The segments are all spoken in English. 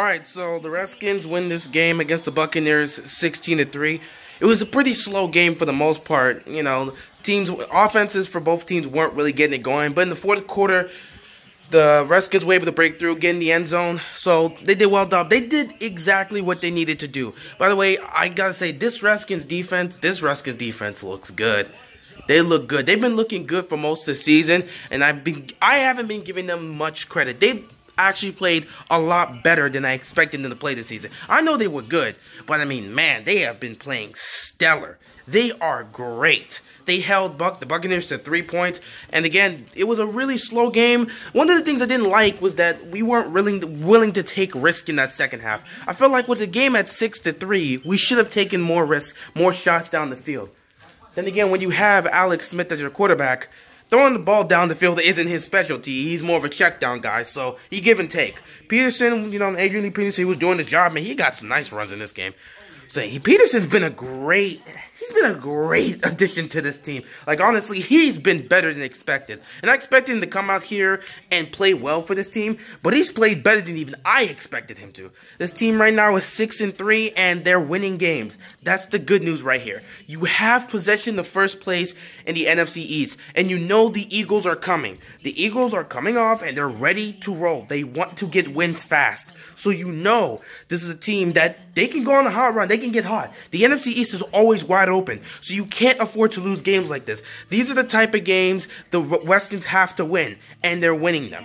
All right, so the Redskins win this game against the Buccaneers 16 to 3. It was a pretty slow game for the most part, you know. Teams offenses for both teams weren't really getting it going, but in the fourth quarter, the Redskins were able to break through, get in the end zone. So they did well done. They did exactly what they needed to do. By the way, I gotta say this Redskins defense, this Redskins defense looks good. They look good. They've been looking good for most of the season, and I've been I haven't been giving them much credit. They've actually played a lot better than I expected them to play this season. I know they were good, but I mean, man, they have been playing stellar. They are great. They held Buck the Buccaneers to three points, and again, it was a really slow game. One of the things I didn't like was that we weren't willing willing to take risk in that second half. I felt like with the game at six to three, we should have taken more risks, more shots down the field. Then again, when you have Alex Smith as your quarterback, throwing the ball down the field isn't his specialty. He's more of a check down guy, so he give and take. Peterson, you know, Adrian Peterson, he was doing the job, and he got some nice runs in this game saying. Peterson's been a great, he's been a great addition to this team. Like, honestly, he's been better than expected. And I expected him to come out here and play well for this team, but he's played better than even I expected him to. This team right now is 6 and 3, and they're winning games. That's the good news right here. You have possession the first place in the NFC East, and you know the Eagles are coming. The Eagles are coming off, and they're ready to roll. They want to get wins fast. So you know this is a team that they can go on a hot run. They can get hot. The NFC East is always wide open, so you can't afford to lose games like this. These are the type of games the Redskins have to win, and they're winning them.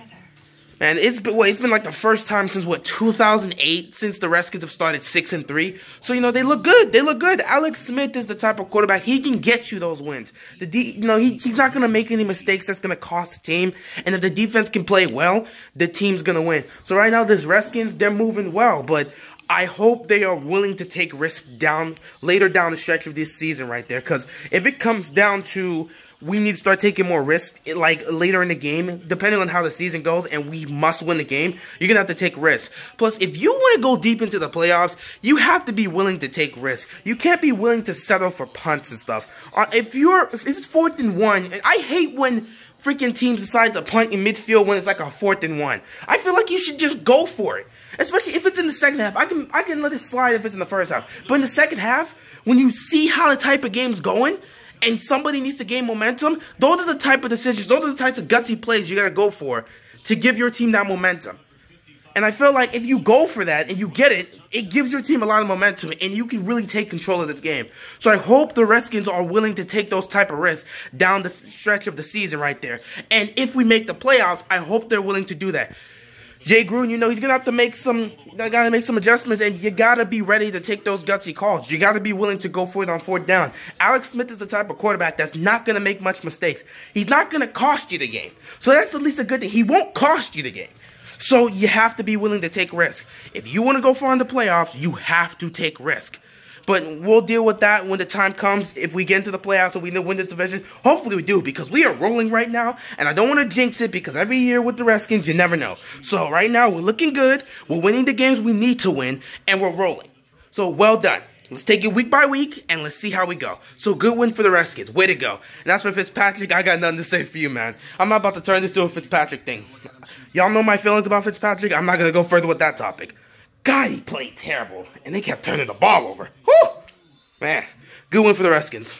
And it's been well, it's been like the first time since what 2008 since the Redskins have started six and three. So you know they look good. They look good. Alex Smith is the type of quarterback he can get you those wins. The D, you know he, he's not gonna make any mistakes that's gonna cost the team. And if the defense can play well, the team's gonna win. So right now this Redskins they're moving well, but I hope they are willing to take risks down later down the stretch of this season right there. Because if it comes down to we need to start taking more risks like later in the game, depending on how the season goes, and we must win the game, you're gonna have to take risks. Plus, if you want to go deep into the playoffs, you have to be willing to take risks. You can't be willing to settle for punts and stuff. Uh, if you're if it's fourth and one, and I hate when freaking teams decide to punt in midfield when it's like a fourth and one. I feel like you should just go for it. Especially if it's in the second half. I can I can let it slide if it's in the first half. But in the second half, when you see how the type of game's going and somebody needs to gain momentum, those are the type of decisions, those are the types of gutsy plays you gotta go for to give your team that momentum. And I feel like if you go for that and you get it, it gives your team a lot of momentum and you can really take control of this game. So I hope the Redskins are willing to take those type of risks down the stretch of the season right there. And if we make the playoffs, I hope they're willing to do that. Jay Gruden, you know, he's gonna have to make some gotta make some adjustments and you gotta be ready to take those gutsy calls. You gotta be willing to go for it on fourth down. Alex Smith is the type of quarterback that's not gonna make much mistakes. He's not gonna cost you the game. So that's at least a good thing. He won't cost you the game. So you have to be willing to take risk. If you want to go far in the playoffs, you have to take risk. But we'll deal with that when the time comes. If we get into the playoffs and we win this division, hopefully we do because we are rolling right now. And I don't want to jinx it because every year with the Redskins, you never know. So right now we're looking good. We're winning the games we need to win, and we're rolling. So well done. Let's take it week by week and let's see how we go. So good win for the Redskins. Way to go. And as for Fitzpatrick, I got nothing to say for you, man. I'm not about to turn this to a Fitzpatrick thing. Y'all know my feelings about Fitzpatrick. I'm not gonna go further with that topic. God, he played terrible. And they kept turning the ball over. Whew! Man, good win for the Redskins.